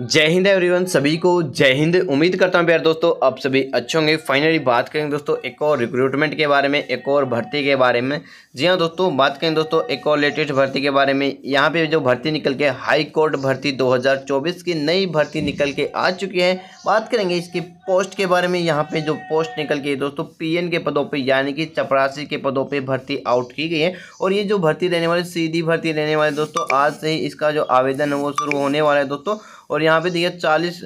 जय हिंद एवरीवन सभी को जय हिंद उम्मीद करता हूँ प्यार दोस्तों आप सभी अच्छे होंगे फाइनली बात करेंगे दोस्तों एक और रिक्रूटमेंट के बारे में एक और भर्ती के बारे में जी हाँ दोस्तों बात करेंगे दोस्तों एक और लेटेस्ट भर्ती के बारे में यहाँ पे जो भर्ती निकल के हाई कोर्ट भर्ती 2024 की नई भर्ती निकल के आ चुकी है बात करेंगे इसकी पोस्ट के बारे में यहाँ पर जो पोस्ट निकल के दोस्तों पी के पदों पर यानी कि चपरासी के पदों पर भर्ती आउट की गई है और ये जो भर्ती रहने वाली सीधी भर्ती रहने वाले दोस्तों आज से ही इसका जो आवेदन है वो शुरू होने वाला है दोस्तों और यहाँ पे देखिए चालीस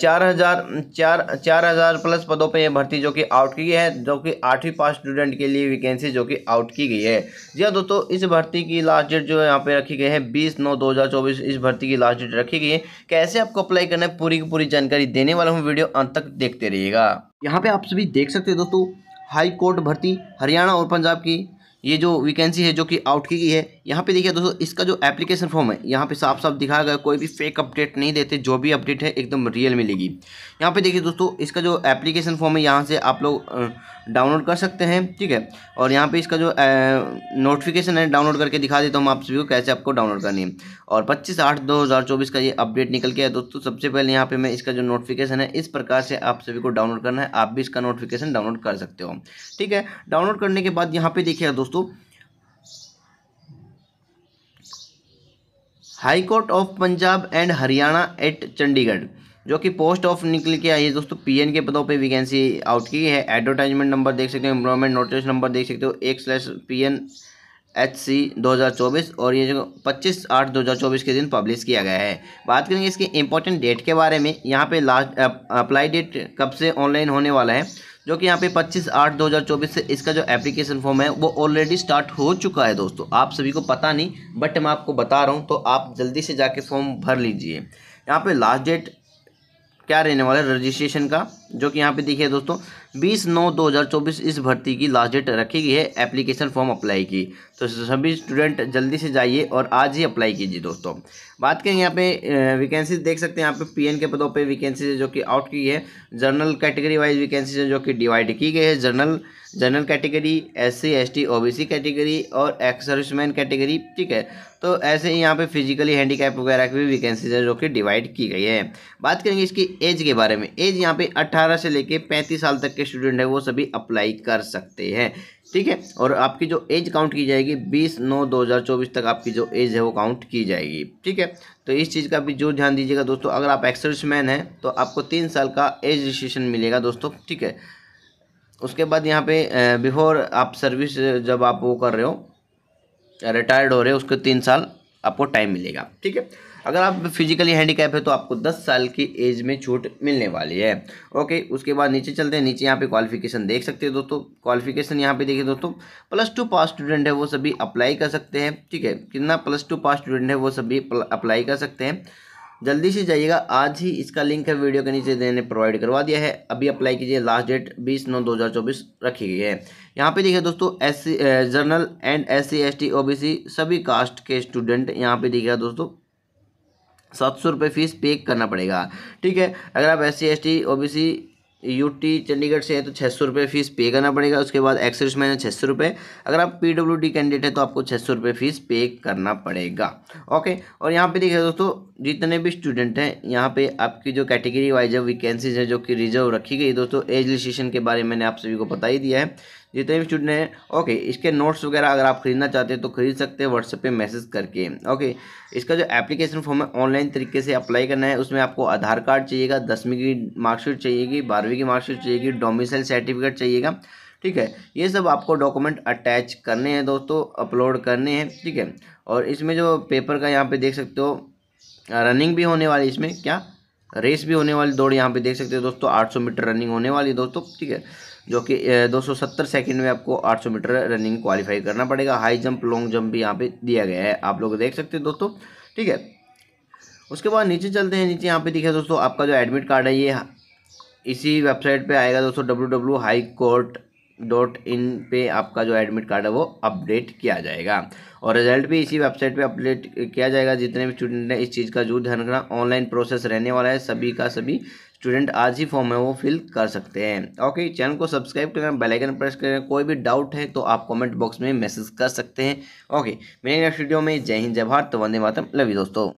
चार हज़ार चार चार हज़ार प्लस पदों पे ये भर्ती जो कि आउट की गई है जो कि आठवीं पास स्टूडेंट के लिए वैकेंसी जो कि आउट की गई है जी हाँ दोस्तों इस भर्ती की लास्ट डेट जो यहाँ पे रखी गई है बीस नौ दो हज़ार चौबीस इस भर्ती की लास्ट डेट रखी गई है कैसे आपको अप्लाई करना है पूरी की पूरी जानकारी देने वाला हूँ वीडियो अंत तक देखते रहिएगा यहाँ पर आप सभी देख सकते हो दोस्तों हाई कोर्ट भर्ती हरियाणा और पंजाब की ये जो वैकेंसी है जो कि आउट की गई है यहाँ पे देखिए दोस्तों इसका जो एप्लीकेशन फॉर्म है यहाँ पे साफ साफ दिखाया गया कोई भी फेक अपडेट नहीं देते जो भी अपडेट है एकदम रियल मिलेगी यहाँ पे देखिए दोस्तों इसका जो एप्लीकेशन फॉर्म है यहाँ से आप लोग डाउनलोड कर सकते हैं ठीक है और यहाँ पर इसका जो नोटिफिकेशन है डाउनलोड करके दिखा देता हूँ हम आप सभी को कैसे आपको डाउनलोड करनी है और पच्चीस आठ दो हज़ार चौबीस का ये अपडेट निकल गया है दोस्तों सबसे पहले यहाँ पर मैं इसका जो नोटिफिकेशन है इस प्रकार से आप सभी को डाउनलोड करना है आप भी इसका नोटिफिकेशन डाउनलोड कर सकते हो ठीक है डाउनलोड करने के बाद यहाँ पे देखिए दोस्तों दोस्तों high court of Punjab and Haryana at Chandigarh जो कि पोस्ट ऑफ निकल के आई है दोस्तों पीएन के पदों पे वैकेंसी आउट की है एडवर्टाइजमेंट नंबर देख सकते हो एम्प्लॉयमेंट नोटिस नंबर देख सकते हो एक slash P N H C दो हज़ार चौबीस और ये जो पच्चीस आठ दो हज़ार चौबीस के दिन पब्लिश किया गया है बात करेंगे इसके इंपॉर्टेंट डेट के बारे में यहाँ पे लास्ट अप्लाई डेट कब से ऑनलाइन होने वाला है जो कि यहाँ पे 25 आठ 2024 से इसका जो एप्लीकेशन फॉर्म है वो ऑलरेडी स्टार्ट हो चुका है दोस्तों आप सभी को पता नहीं बट मैं आपको बता रहा हूँ तो आप जल्दी से जाके फॉर्म भर लीजिए यहाँ पे लास्ट डेट क्या रहने वाला है रजिस्ट्रेशन का जो कि यहाँ पे देखिए दोस्तों बीस नौ दो हज़ार चौबीस इस भर्ती की लास्ट डेट रखी गई है एप्लीकेशन फॉर्म अप्लाई की तो सभी स्टूडेंट जल्दी से जाइए और आज ही अप्लाई कीजिए दोस्तों बात करें यहाँ पे वैकेंसी देख सकते हैं यहाँ पे पीएन के पदों पे वैकेंसीज जो कि आउट की है जनरल कैटेगरी वाइज वैकेंसी जो कि डिवाइड की गई है general general category S C S T O B C category और एक्स सर्विसमैन कैटेगरी ठीक है तो ऐसे ही यहाँ पे फिजिकली हैंडीकैप वगैरह की भी वैकेंसीज है जो कि डिवाइड की गई है बात करेंगे इसकी एज के बारे में एज यहाँ पे 18 से लेके 35 साल तक के स्टूडेंट है वो सभी अप्लाई कर सकते हैं ठीक है और आपकी जो एज काउंट की जाएगी बीस नौ दो हज़ार चौबीस तक आपकी जो एज है वो काउंट की जाएगी ठीक है तो इस चीज़ का भी जो ध्यान दीजिएगा दोस्तों अगर आप मैन हैं तो आपको तीन साल का एज रजिस्ट्रेशन मिलेगा दोस्तों ठीक है उसके बाद यहाँ पे बिफोर आप सर्विस जब आप वो कर रहे हो रिटायर्ड हो रहे हो उसके तीन साल आपको टाइम मिलेगा ठीक है अगर आप फिजिकली हैंडीकैप है तो आपको 10 साल की एज में छूट मिलने वाली है ओके उसके बाद नीचे चलते हैं नीचे यहाँ पे क्वालिफिकेशन देख सकते हैं दोस्तों क्वालिफिकेशन यहाँ पे देखिए दोस्तों प्लस टू पास स्टूडेंट है वो सभी अप्लाई कर सकते हैं ठीक है कितना प्लस टू पास स्टूडेंट है वो सभी अप्लाई कर सकते हैं जल्दी से जाइएगा आज ही इसका लिंक है वीडियो के नीचे देने प्रोवाइड करवा दिया है अभी अप्लाई कीजिए लास्ट डेट बीस नौ दो हज़ार चौबीस रखी गई है यहाँ पे देखिए दोस्तों S C general and S C S T O B C सभी कास्ट के स्टूडेंट यहाँ पे देखिएगा दोस्तों सात सौ रुपये फीस पे करना पड़ेगा ठीक है अगर आप S C S T O B C UT Chandigarh से है तो छः सौ रुपये फ़ीस पे करना पड़ेगा उसके बाद एक्सर्स मैन है छः सौ रुपये अगर आप पी डब्ल्यू डी कैंडिडेट है तो आपको छः सौ रुपये फ़ीस पे करना पड़ेगा ओके और यहाँ पे देखिए दोस्तों जितने भी स्टूडेंट हैं यहाँ पे आपकी जो कैटेगरी वाइज वैकेंसीज है जो कि रिजर्व रखी गई दोस्तों एज लिस्टेशन के बारे में मैंने आप सभी को बता ही दिया है जितने भी स्टूडेंट हैं ओके इसके नोट्स वगैरह अगर आप खरीदना चाहते हैं तो खरीद सकते हैं व्हाट्सएप पे मैसेज करके ओके इसका जो एप्लीकेशन फॉर्म है ऑनलाइन तरीके से अप्लाई करना है उसमें आपको आधार कार्ड चाहिएगा दसवीं की मार्कशीट चाहिएगी बारहवीं की मार्कशीट चाहिएगी डोमिसाइल सर्टिफिकेट चाहिएगा ठीक है ये सब आपको डॉक्यूमेंट अटैच करने हैं दोस्तों अपलोड करने हैं ठीक है और इसमें जो पेपर का यहाँ पर देख सकते हो रनिंग भी होने वाली इसमें क्या रेस भी होने वाली दौड़ यहाँ पे देख सकते हो दोस्तों 800 मीटर रनिंग होने वाली दोस्तों ठीक है जो कि 270 सेकंड में आपको 800 मीटर रनिंग क्वालिफाई करना पड़ेगा हाई जंप लॉन्ग जंप भी यहाँ पे दिया गया है आप लोग देख सकते हैं दोस्तों ठीक है उसके बाद नीचे चलते हैं नीचे यहाँ पे दिखे दोस्तों आपका जो एडमिट कार्ड है ये इसी वेबसाइट पे आएगा दोस्तों W W high court dot in पे आपका जो एडमिट कार्ड है वो अपडेट किया जाएगा और रिजल्ट भी इसी वेबसाइट पे अपडेट किया जाएगा जितने भी स्टूडेंट हैं इस चीज़ का जरूर ध्यान रखना ऑनलाइन प्रोसेस रहने वाला है सभी का सभी स्टूडेंट आज ही फॉर्म है वो फिल कर सकते हैं ओके चैनल को सब्सक्राइब करें बेल आइकन प्रेस करें कोई भी डाउट है तो आप कमेंट बॉक्स में मैसेज कर सकते हैं ओके मेरे नेक्स्ट वीडियो में जय हिंद जय भारत वंदे मातम लवी दोस्तों